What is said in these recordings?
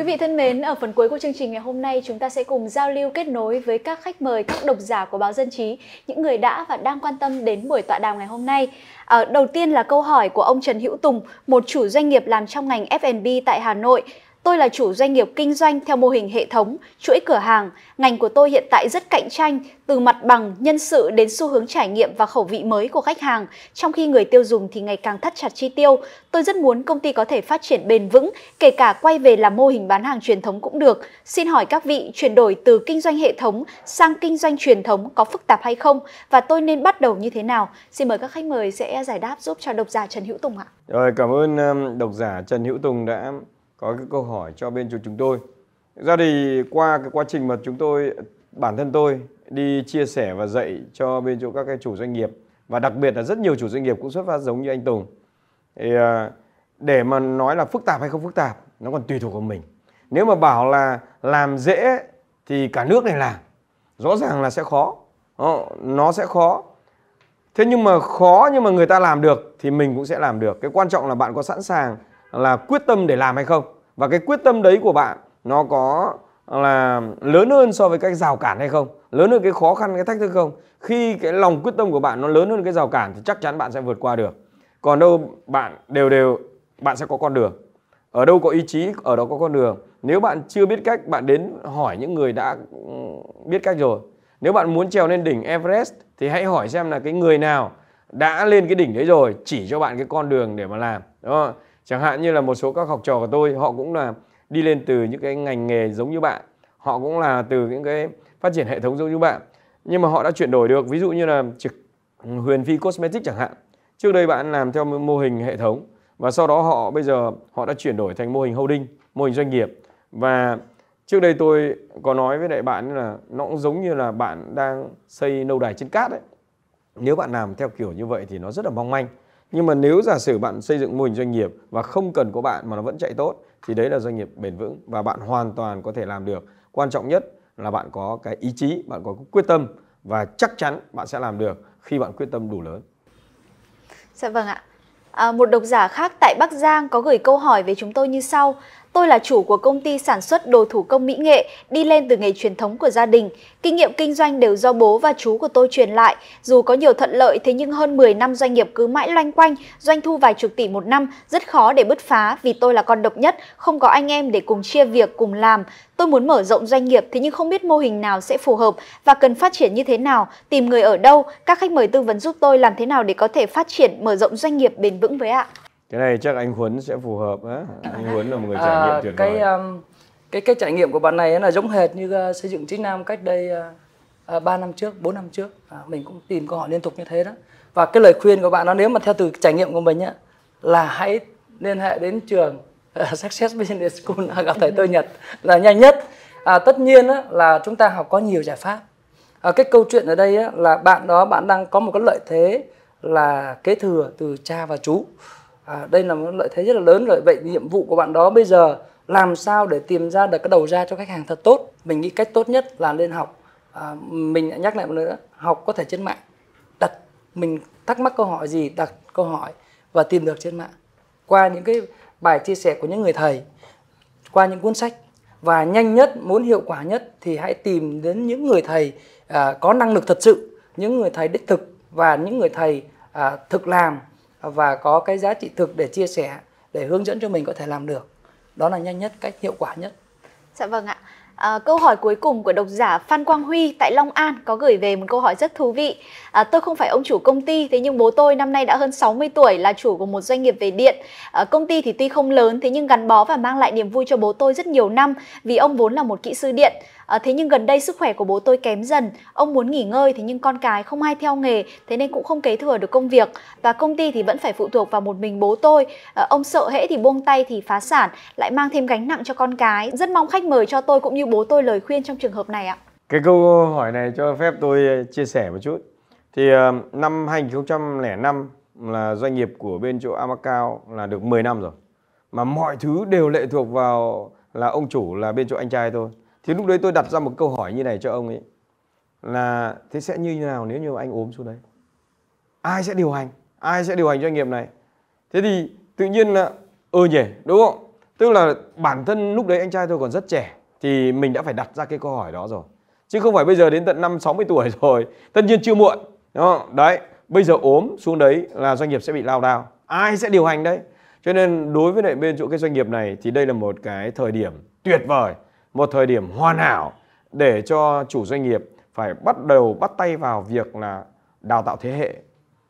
Quý vị thân mến, ở phần cuối của chương trình ngày hôm nay chúng ta sẽ cùng giao lưu kết nối với các khách mời, các độc giả của báo Dân trí, những người đã và đang quan tâm đến buổi tọa đàm ngày hôm nay. À, đầu tiên là câu hỏi của ông Trần Hữu Tùng, một chủ doanh nghiệp làm trong ngành F&B tại Hà Nội. Tôi là chủ doanh nghiệp kinh doanh theo mô hình hệ thống, chuỗi cửa hàng. Ngành của tôi hiện tại rất cạnh tranh, từ mặt bằng, nhân sự đến xu hướng trải nghiệm và khẩu vị mới của khách hàng. Trong khi người tiêu dùng thì ngày càng thắt chặt chi tiêu, tôi rất muốn công ty có thể phát triển bền vững, kể cả quay về làm mô hình bán hàng truyền thống cũng được. Xin hỏi các vị chuyển đổi từ kinh doanh hệ thống sang kinh doanh truyền thống có phức tạp hay không và tôi nên bắt đầu như thế nào? Xin mời các khách mời sẽ giải đáp giúp cho độc giả Trần Hữu Tùng ạ. Rồi cảm ơn độc giả Trần Hữu Tùng đã có cái câu hỏi cho bên chúng tôi. Ra thì qua cái quá trình mà chúng tôi bản thân tôi đi chia sẻ và dạy cho bên chỗ các cái chủ doanh nghiệp và đặc biệt là rất nhiều chủ doanh nghiệp cũng xuất phát giống như anh Tùng. Thì à, để mà nói là phức tạp hay không phức tạp nó còn tùy thuộc vào mình. Nếu mà bảo là làm dễ thì cả nước này làm. Rõ ràng là sẽ khó. Ờ, nó sẽ khó. Thế nhưng mà khó nhưng mà người ta làm được thì mình cũng sẽ làm được. Cái quan trọng là bạn có sẵn sàng là quyết tâm để làm hay không và cái quyết tâm đấy của bạn nó có là lớn hơn so với cái rào cản hay không lớn hơn cái khó khăn cái thách thức không khi cái lòng quyết tâm của bạn nó lớn hơn cái rào cản thì chắc chắn bạn sẽ vượt qua được còn đâu bạn đều đều bạn sẽ có con đường ở đâu có ý chí ở đó có con đường nếu bạn chưa biết cách bạn đến hỏi những người đã ừ, biết cách rồi nếu bạn muốn trèo lên đỉnh Everest thì hãy hỏi xem là cái người nào đã lên cái đỉnh đấy rồi chỉ cho bạn cái con đường để mà làm đúng không chẳng hạn như là một số các học trò của tôi họ cũng là đi lên từ những cái ngành nghề giống như bạn họ cũng là từ những cái phát triển hệ thống giống như bạn nhưng mà họ đã chuyển đổi được ví dụ như là trực Huyền Phi Cosmetics chẳng hạn trước đây bạn làm theo mô hình hệ thống và sau đó họ bây giờ họ đã chuyển đổi thành mô hình holding mô hình doanh nghiệp và trước đây tôi có nói với đại bạn là nó cũng giống như là bạn đang xây lâu đài trên cát đấy nếu bạn làm theo kiểu như vậy thì nó rất là mong manh nhưng mà nếu giả sử bạn xây dựng mô hình doanh nghiệp và không cần có bạn mà nó vẫn chạy tốt thì đấy là doanh nghiệp bền vững và bạn hoàn toàn có thể làm được quan trọng nhất là bạn có cái ý chí bạn có quyết tâm và chắc chắn bạn sẽ làm được khi bạn quyết tâm đủ lớn dạ vâng ạ À, một độc giả khác tại Bắc Giang có gửi câu hỏi về chúng tôi như sau. Tôi là chủ của công ty sản xuất đồ thủ công mỹ nghệ, đi lên từ nghề truyền thống của gia đình. Kinh nghiệm kinh doanh đều do bố và chú của tôi truyền lại. Dù có nhiều thuận lợi, thế nhưng hơn 10 năm doanh nghiệp cứ mãi loanh quanh, doanh thu vài chục tỷ một năm, rất khó để bứt phá vì tôi là con độc nhất, không có anh em để cùng chia việc, cùng làm. Tôi muốn mở rộng doanh nghiệp, thế nhưng không biết mô hình nào sẽ phù hợp và cần phát triển như thế nào, tìm người ở đâu, các khách mời tư vấn giúp tôi làm thế nào để có thể phát triển, mở rộng doanh nghiệp bền vững với ạ cái này chắc anh Huấn sẽ phù hợp á anh Huấn là một người trải à, nghiệm tuyệt cái, vời um, cái cái trải nghiệm của bạn này là giống hệt như uh, xây dựng chính nam cách đây uh, 3 uh, năm trước 4 năm trước à, mình cũng tìm câu hỏi liên tục như thế đó và cái lời khuyên của bạn nó nếu mà theo từ trải nghiệm của mình á là hãy liên hệ đến trường uh, Success Business School gặp thầy Tô Nhật là nhanh nhất à, tất nhiên á, là chúng ta học có nhiều giải pháp à, cái câu chuyện ở đây á, là bạn đó bạn đang có một cái lợi thế là kế thừa từ cha và chú à, đây là một lợi thế rất là lớn rồi vậy nhiệm vụ của bạn đó bây giờ làm sao để tìm ra được cái đầu ra cho khách hàng thật tốt mình nghĩ cách tốt nhất là lên học à, mình nhắc lại một lần nữa học có thể trên mạng đặt mình thắc mắc câu hỏi gì đặt câu hỏi và tìm được trên mạng qua những cái bài chia sẻ của những người thầy qua những cuốn sách và nhanh nhất muốn hiệu quả nhất thì hãy tìm đến những người thầy à, có năng lực thật sự những người thầy đích thực và những người thầy à, thực làm và có cái giá trị thực để chia sẻ để hướng dẫn cho mình có thể làm được đó là nhanh nhất cách hiệu quả nhất dạ vâng ạ À, câu hỏi cuối cùng của độc giả Phan Quang Huy tại Long An có gửi về một câu hỏi rất thú vị. À, tôi không phải ông chủ công ty, thế nhưng bố tôi năm nay đã hơn 60 tuổi là chủ của một doanh nghiệp về điện. À, công ty thì tuy không lớn thế nhưng gắn bó và mang lại niềm vui cho bố tôi rất nhiều năm vì ông vốn là một kỹ sư điện. À, thế nhưng gần đây sức khỏe của bố tôi kém dần, ông muốn nghỉ ngơi thế nhưng con cái không ai theo nghề, thế nên cũng không kế thừa được công việc và công ty thì vẫn phải phụ thuộc vào một mình bố tôi. À, ông sợ hễ thì buông tay thì phá sản, lại mang thêm gánh nặng cho con cái. Rất mong khách mời cho tôi cũng như bố tôi lời khuyên trong trường hợp này ạ. Cái câu hỏi này cho phép tôi ờ, chia sẻ một chút. Thì năm 2005 là doanh nghiệp của bên chỗ Amacao là được 10 năm rồi. Mà mọi thứ đều lệ thuộc vào là ông chủ là bên chỗ anh trai tôi thì lúc đấy tôi đặt ra một câu hỏi như này cho ông ấy là thế sẽ như thế nào nếu như anh ốm xuống đấy ai sẽ điều hành ai sẽ điều hành doanh nghiệp này thế thì tự nhiên là ừ nhỉ đúng không tức là bản thân lúc đấy anh trai tôi còn rất trẻ thì mình đã phải đặt ra cái câu hỏi đó rồi chứ không phải bây giờ đến tận năm 60 tuổi rồi tất nhiên chưa muộn đúng không? đấy bây giờ ốm xuống đấy là doanh nghiệp sẽ bị lao đao ai sẽ điều hành đấy cho nên đối với lại bên chỗ cái doanh nghiệp này thì đây là một cái thời điểm tuyệt vời một thời điểm hoàn hảo để cho chủ doanh nghiệp phải bắt đầu bắt tay vào việc là đào tạo thế hệ,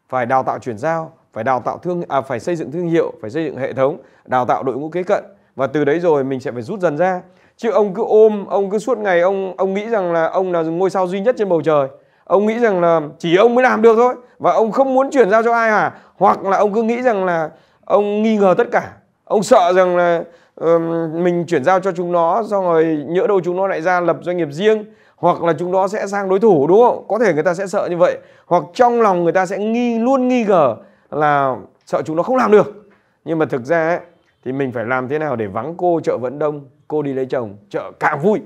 phải đào tạo chuyển giao, phải đào tạo thương à, phải xây dựng thương hiệu, phải xây dựng hệ thống, đào tạo đội ngũ kế cận và từ đấy rồi mình sẽ phải rút dần ra. Chứ ông cứ ôm, ông cứ suốt ngày ông ông nghĩ rằng là ông là ngôi sao duy nhất trên bầu trời. Ông nghĩ rằng là chỉ ông mới làm được thôi và ông không muốn chuyển giao cho ai à? Hoặc là ông cứ nghĩ rằng là ông nghi ngờ tất cả. Ông sợ rằng là mình chuyển giao cho chúng nó xong rồi nhỡ đâu chúng nó lại ra lập doanh nghiệp riêng hoặc là chúng nó sẽ sang đối thủ đúng không có thể người ta sẽ sợ như vậy hoặc trong lòng người ta sẽ nghi luôn nghi ngờ là sợ chúng nó không làm được nhưng mà thực ra ấy, thì mình phải làm thế nào để vắng cô chợ vẫn đông cô đi lấy chồng chợ càng vui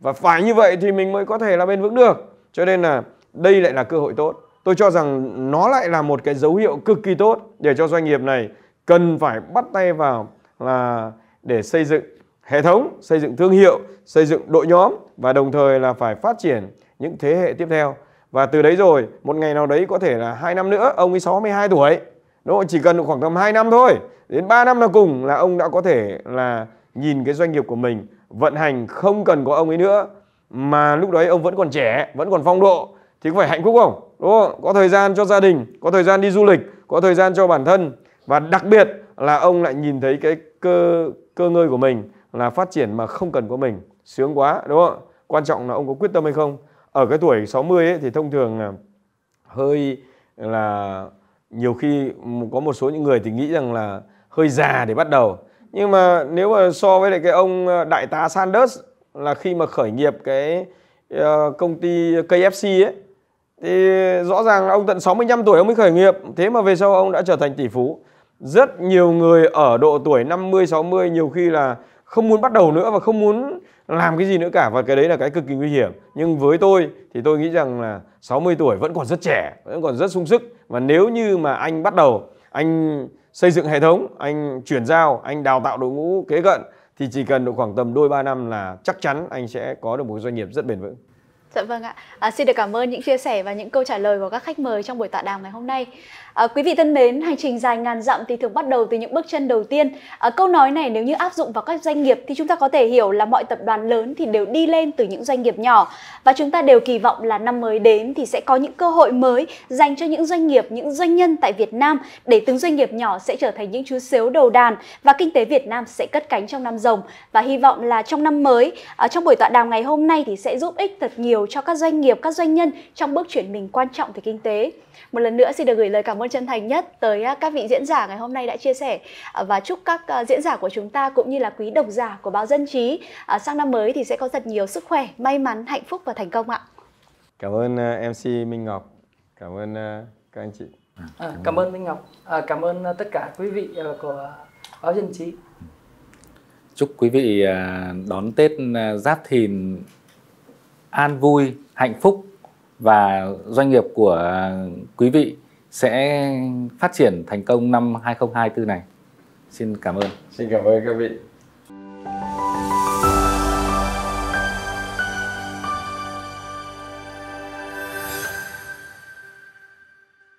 và phải như vậy thì mình mới có thể là bền vững được cho nên là đây lại là cơ hội tốt tôi cho rằng nó lại là một cái dấu hiệu cực kỳ tốt để cho doanh nghiệp này cần phải bắt tay vào là để xây dựng hệ thống, xây dựng thương hiệu, xây dựng đội nhóm và đồng thời là phải phát triển những thế hệ tiếp theo. Và từ đấy rồi, một ngày nào đấy có thể là hai năm nữa, ông ấy 62 tuổi. Đúng không? Chỉ cần khoảng tầm 2 năm thôi, đến 3 năm là cùng là ông đã có thể là nhìn cái doanh nghiệp của mình vận hành không cần có ông ấy nữa mà lúc đấy ông vẫn còn trẻ, vẫn còn phong độ thì có phải hạnh phúc không? Đúng không? Có thời gian cho gia đình, có thời gian đi du lịch, có thời gian cho bản thân và đặc biệt là ông lại nhìn thấy cái cơ cơ ngơi của mình là phát triển mà không cần của mình sướng quá đúng không quan trọng là ông có quyết tâm hay không ở cái tuổi 60 ấy, thì thông thường là hơi là nhiều khi có một số những người thì nghĩ rằng là hơi già để bắt đầu nhưng mà nếu mà so với lại cái ông ờ, đại tá Sanders là khi mà khởi nghiệp cái ờ, công ty KFC ấy thì rõ ràng là ông tận 65 tuổi ông mới khởi nghiệp thế mà về sau ông đã trở thành tỷ phú rất nhiều người ở độ tuổi 50, 60 nhiều khi là không muốn bắt đầu nữa và không muốn làm cái gì nữa cả và cái đấy là cái cực kỳ nguy hiểm. Nhưng với tôi thì tôi nghĩ rằng là 60 tuổi vẫn còn rất trẻ, vẫn còn rất sung sức và nếu như mà anh bắt đầu, anh xây dựng hệ thống, anh chuyển giao, anh đào tạo đội ngũ kế cận thì chỉ cần độ khoảng tầm đôi ba năm là chắc chắn anh sẽ có được một doanh nghiệp rất bền vững. Dạ vâng ạ. À, xin được cảm ơn những chia sẻ và những câu trả lời của các khách mời trong buổi tọa đàm ngày hôm nay. À, quý vị thân mến, hành trình dài ngàn dặm thì thường bắt đầu từ những bước chân đầu tiên. À, câu nói này nếu như áp dụng vào các doanh nghiệp thì chúng ta có thể hiểu là mọi tập đoàn lớn thì đều đi lên từ những doanh nghiệp nhỏ và chúng ta đều kỳ vọng là năm mới đến thì sẽ có những cơ hội mới dành cho những doanh nghiệp, những doanh nhân tại Việt Nam để từng doanh nghiệp nhỏ sẽ trở thành những chú xếu đầu đàn và kinh tế Việt Nam sẽ cất cánh trong năm rồng và hy vọng là trong năm mới, à, trong buổi tọa đàm ngày hôm nay thì sẽ giúp ích thật nhiều nhiều cho các doanh nghiệp, các doanh nhân trong bước chuyển mình quan trọng về kinh tế. Một lần nữa xin được gửi lời cảm ơn chân thành nhất tới à, các vị diễn giả ngày hôm nay đã chia sẻ à, và chúc các à, diễn giả của chúng ta cũng như là quý độc giả của báo Dân trí sang năm mới thì sẽ có thật nhiều sức khỏe, may mắn, hạnh phúc và thành công ạ. Cảm ơn MC Minh Ngọc. Cảm ơn các anh chị. À, cảm, ơn Minh Ngọc. À, cảm ơn tất cả quý vị của báo Dân trí chúc quý vị đón Tết Giáp Thìn an vui, hạnh phúc và doanh nghiệp của quý vị sẽ phát triển thành công năm 2024 này. Xin cảm ơn. Xin cảm ơn các vị.